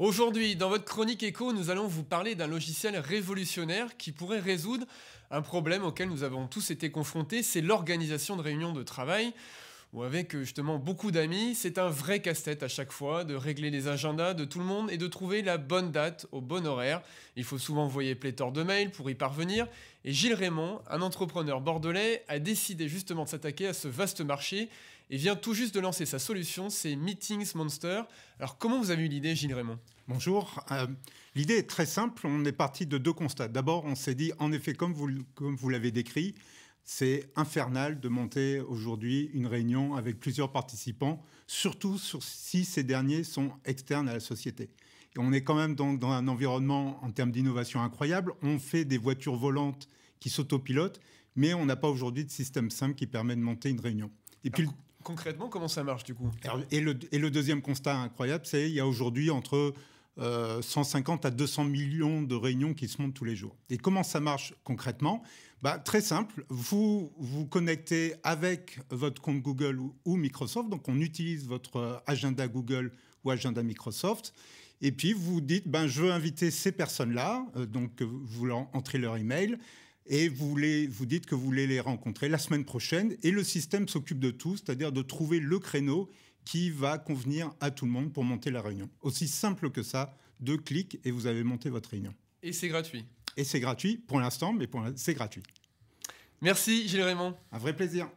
Aujourd'hui, dans votre chronique écho, nous allons vous parler d'un logiciel révolutionnaire qui pourrait résoudre un problème auquel nous avons tous été confrontés, c'est l'organisation de réunions de travail ou avec euh, justement beaucoup d'amis, c'est un vrai casse-tête à chaque fois de régler les agendas de tout le monde et de trouver la bonne date au bon horaire. Il faut souvent envoyer pléthore de mails pour y parvenir. Et Gilles Raymond, un entrepreneur bordelais, a décidé justement de s'attaquer à ce vaste marché et vient tout juste de lancer sa solution, c'est Meetings Monster. Alors comment vous avez eu l'idée, Gilles Raymond Bonjour. Euh, l'idée est très simple. On est parti de deux constats. D'abord, on s'est dit, en effet, comme vous, comme vous l'avez décrit, c'est infernal de monter aujourd'hui une réunion avec plusieurs participants, surtout sur, si ces derniers sont externes à la société. on est quand même dans un environnement en termes d'innovation incroyable. On fait des voitures volantes qui s'autopilotent, mais on n'a pas aujourd'hui de système simple qui permet de monter une réunion. Et puis, concrètement, comment ça marche du coup et le, deuxième constat incroyable, c'est qu'il y a aujourd'hui entre 150 euh, à 200 millions de réunions qui se montent tous les jours. Et comment ça marche concrètement bah, Très simple, vous vous connectez avec votre compte Google ou, Microsoft, donc on utilise votre agenda Google ou agenda Microsoft. Et puis vous dites, ben, je veux inviter ces personnes-là, euh, donc vous leur entrez leur email et vous, vous dites que vous voulez les rencontrer la semaine prochaine. Et le système s'occupe de tout, c'est-à-dire de trouver le créneau qui va convenir à tout le monde pour monter la réunion. Aussi simple que ça, deux clics et vous avez monté votre réunion. Et c'est gratuit. Et c'est gratuit pour l'instant, mais c'est gratuit. Merci Gilles Raymond. Un vrai plaisir.